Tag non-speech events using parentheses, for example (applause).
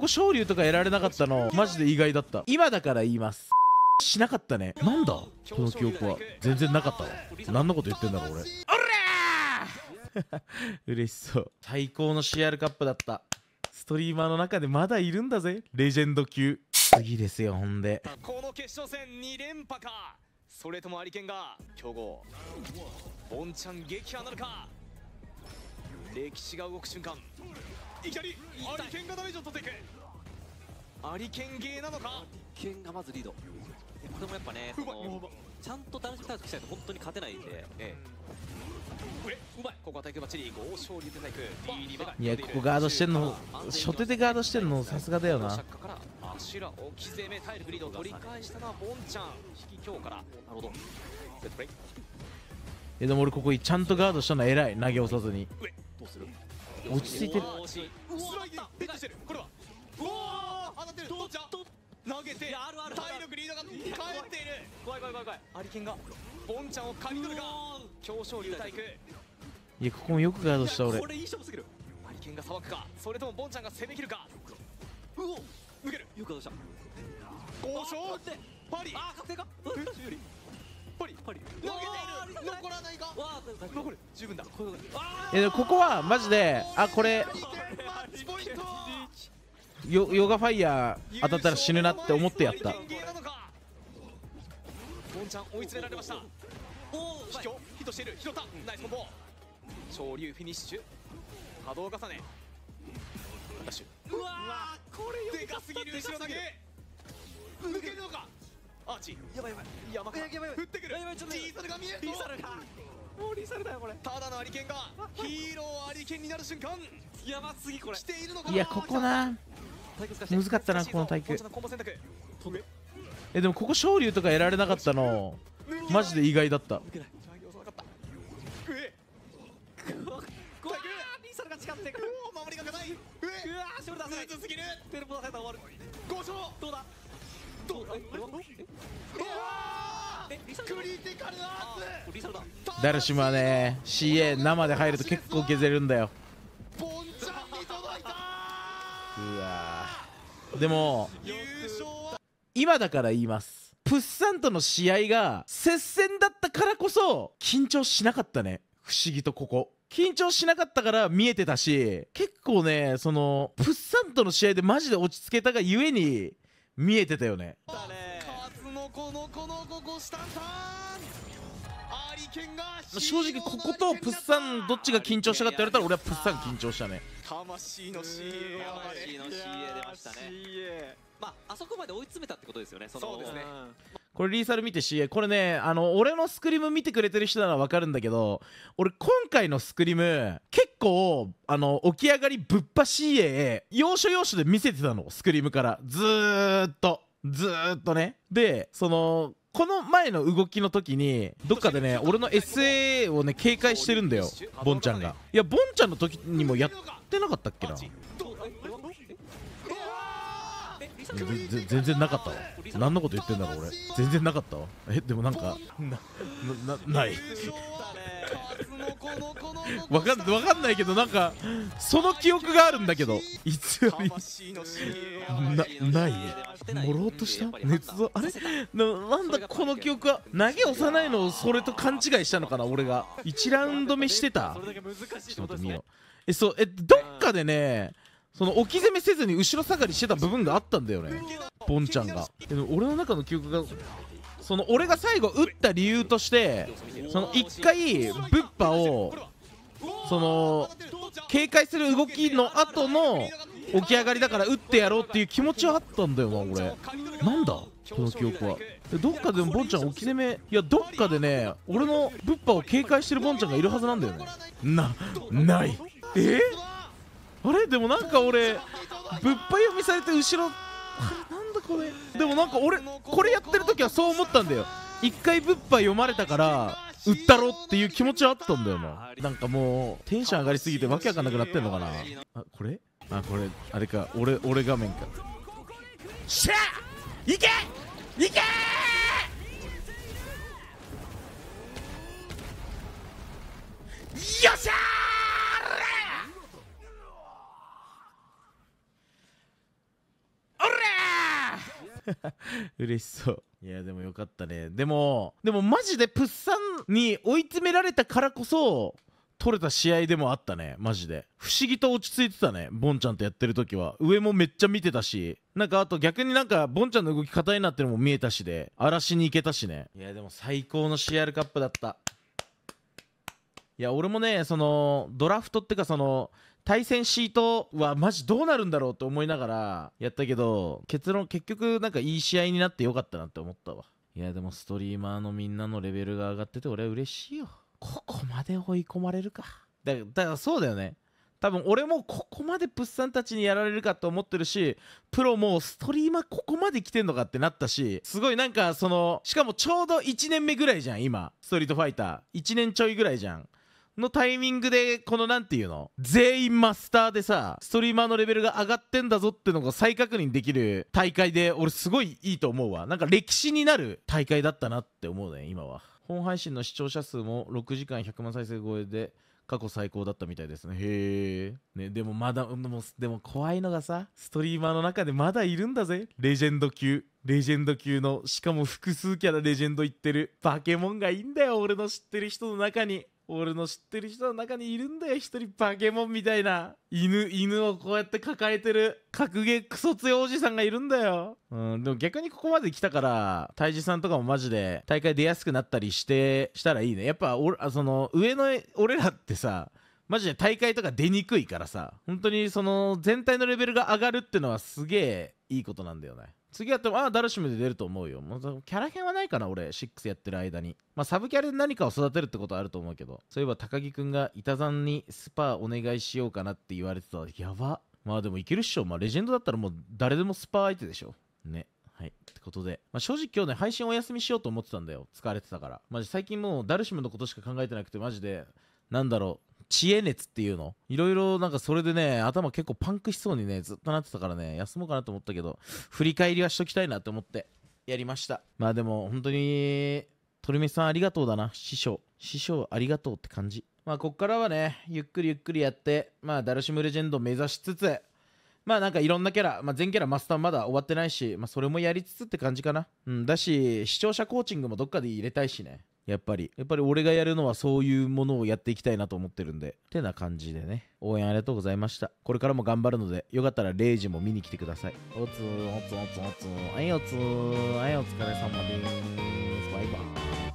ここ昇竜とかやられなかったのマジで意外だった今だから言いますしなかったねなんだこの記憶は全然なかったわ何のこと言ってんだろう俺 (laughs) 嬉しそう最高の CR カップだったストリーマーの中でまだいるんだぜレジェンド級次ですよほんでこの決勝戦2連覇かそれともアリケンが強豪ボンちゃん撃破なるか歴史が動く瞬間いきなりアリケンがダメージを取っていくアリケンゲーなのかアリケンがまずリードこれもやっぱねちゃんとダメージ対策しないと本当に勝てないんで、ええ、うまいここは対バッチリ勝対いやここガードしてんの初手でガードしてんのさすがだよなアシュラ置き攻めタイリード取り返したのはボンちゃん引き強からなるほどえでも俺ここちゃんとガードしたの偉い投げ押さずにどうする落ち着いてる投げてあるある体力リードが返っている怖い怖い怖い怖いアリケンがボンちゃんをかみ取るか強勝流体育いやここもよくガードした俺これいい勝負すぎるアリケンがさばくかそれともボンちゃんが攻めきるかうお抜けるよくガードした強勝パリあ確定かぱり残らないか残る十分だここはマジであこれヨヨガファイヤー当たったら死ぬなって思ってやったボンちゃん追い詰められましたおお卑怯ヒットしている拾ったナイスコンボ昇竜フィニッシュ波動重ねダッシュうわこれでかすぎる後ろ投げ抜けるのかアーチやばいやばいやばいやばい降ってくるやばいちょっとリーサルが見えるリーサルがもうリーサルだよこれただのアリケンがヒーローアリケンになる瞬間やばすぎこれしているのかいやここな難かったなこの対空えでもここ昇竜とかやられなかったのマジで意外だった使っ守りが硬い。うわ、ショルダー。すぎる。テレポーされた終わる。五勝。どうだ。うダルシムはね CA 生で入ると結構削れるんだようわでも今だから言いますプッサンとの試合が接戦だったからこそ緊張しなかったね不思議とここ緊張しなかったから見えてたし結構ねそのプッサンとの試合でマジで落ち着けたがゆえに見えてたよね正直こことプッサンどっちが緊張したかって言われたら俺はプッサン緊張したね魂の CA 魂の CA 出ましたねまああそこまで追い詰めたってことですよねそそうですね、これリーサル見て CA これねあの俺のスクリーム見てくれてる人なら分かるんだけど俺今回のスクリーム結構あの起き上がりぶっ走り要所要所で見せてたのスクリームからずーっとずーっとねでそのこの前の動きの時にどっかでね俺の SA をね警戒してるんだよボンちゃんがいやボンちゃんの時にもやってなかったっけな全然なかったわ何のこと言ってんだろう俺全然なかったわえでもなんかななない (laughs) わかんわかんないけどなんかその記憶があるんだけどいつよりなないねもろうとした熱造あれなんだこの記憶は投げ押さないのをそれと勘違いしたのかな俺が1ラウンド目してたちょっと待って見ようえそうえどっかでねその置き攻めせずに後ろ下がりしてた部分があったんだよねボンちゃんが俺の中の記憶がその俺が最後打った理由としてその1回ブッパをその警戒する動きの後の起き上がりだから打ってやろうっていう気持ちはあったんだよな俺なんだこの記憶はどっかでもボンちゃん置き攻めいやどっかでね俺のブッパを警戒してるボンちゃんがいるはずなんだよねなないえあれでもなんか俺ぶっぱ読みされて後ろなんだこれでもなんか俺これやってる時はそう思ったんだよ一回ぶっぱ読まれたから売ったろっていう気持ちはあったんだよななんかもうテンション上がりすぎてわけわかんなくなってんのかなあこれあこれあれか俺俺画面かしゃいけいけ (laughs) 嬉しそういやでもよかったねでもでもマジでプッサンに追い詰められたからこそ取れた試合でもあったねマジで不思議と落ち着いてたねボンちゃんとやってる時は上もめっちゃ見てたしなんかあと逆になんかボンちゃんの動き硬いなってのも見えたしで荒らしに行けたしねいやでも最高の CR カップだったいや俺もねそのドラフトってかその対戦シートはマジどうなるんだろうと思いながらやったけど結論結局なんかいい試合になってよかったなって思ったわいやでもストリーマーのみんなのレベルが上がってて俺は嬉しいよここまで追い込まれるかだからそうだよね多分俺もここまでプッサンたちにやられるかと思ってるしプロもストリーマーここまで来てんのかってなったしすごいなんかそのしかもちょうど1年目ぐらいじゃん今ストリートファイター1年ちょいぐらいじゃんのタイミングでこの何て言うの全員マスターでさストリーマーのレベルが上がってんだぞってのが再確認できる大会で俺すごいいいと思うわなんか歴史になる大会だったなって思うね今は本配信の視聴者数も6時間100万再生超えで過去最高だったみたいですねへえ、ね、でもまだでも怖いのがさストリーマーの中でまだいるんだぜレジェンド級レジェンド級のしかも複数キャラレジェンド行ってるバケモンがいいんだよ俺の知ってる人の中に俺の知ってる人の中にいるんだよ一人バケモンみたいな犬犬をこうやって抱えてる格ゲークソ強いおじさんがいるんだようんでも逆にここまで来たから泰治さんとかもマジで大会出やすくなったりしてしたらいいねやっぱ俺その上の俺らってさマジで大会とか出にくいからさ本当にその全体のレベルが上がるってのはすげえいいことなんだよね次やっても、ああ、ダルシムで出ると思うよ。もうキャラ編はないかな、俺、6やってる間に。まあ、サブキャラで何かを育てるってことはあると思うけど、そういえば高木くんが板さんにスパーお願いしようかなって言われてた。やば。まあでもいけるっしょ。まあ、レジェンドだったらもう誰でもスパー相手でしょ。ね。はい。ってことで。まあ、正直今日ね、配信お休みしようと思ってたんだよ。疲れてたから。マジ最近もうダルシムのことしか考えてなくて、マジで、なんだろう。知恵熱っていうのいろいろなんかそれでね、頭結構パンクしそうにね、ずっとなってたからね、休もうかなと思ったけど、振り返りはしときたいなって思って、やりました。まあでも、本当に、鳥目さんありがとうだな、師匠。師匠ありがとうって感じ。まあ、こっからはね、ゆっくりゆっくりやって、まあ、ダルシムレジェンド目指しつつ、まあなんかいろんなキャラ、まあ、全キャラマスターまだ終わってないし、まあ、それもやりつつって感じかな。うん、だし、視聴者コーチングもどっかで入れたいしね。やっぱり。やっぱり俺がやるのはそういうものをやっていきたいなと思ってるんで。てな感じでね。応援ありがとうございました。これからも頑張るので、よかったら0時も見に来てください。おつおつおつおつ。はいおつはいお疲れ様です。バイバイ。